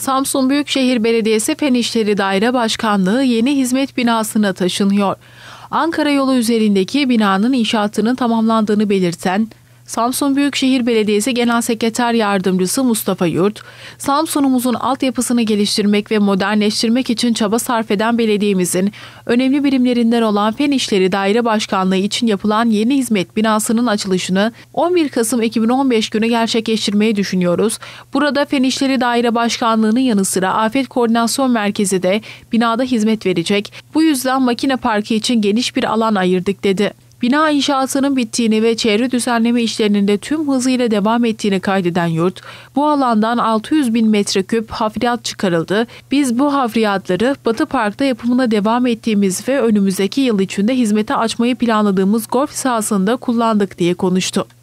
Samsun Büyükşehir Belediyesi Fen İşleri Daire Başkanlığı yeni hizmet binasına taşınıyor. Ankara yolu üzerindeki binanın inşaatının tamamlandığını belirten Samsun Büyükşehir Belediyesi Genel Sekreter Yardımcısı Mustafa Yurt, Samsun'umuzun altyapısını geliştirmek ve modernleştirmek için çaba sarf eden belediyemizin önemli birimlerinden olan Fen İşleri Daire Başkanlığı için yapılan yeni hizmet binasının açılışını 11 Kasım 2015 günü gerçekleştirmeyi düşünüyoruz. Burada Fen İşleri Daire Başkanlığı'nın yanı sıra Afet Koordinasyon Merkezi de binada hizmet verecek. Bu yüzden makine parkı için geniş bir alan ayırdık dedi. Bina inşasının bittiğini ve çevre düzenleme işlerinin de tüm hızıyla devam ettiğini kaydeden yurt, bu alandan 600 bin metreküp hafriyat çıkarıldı. Biz bu hafriyatları Batı Park'ta yapımına devam ettiğimiz ve önümüzdeki yıl içinde hizmete açmayı planladığımız golf sahasında kullandık diye konuştu.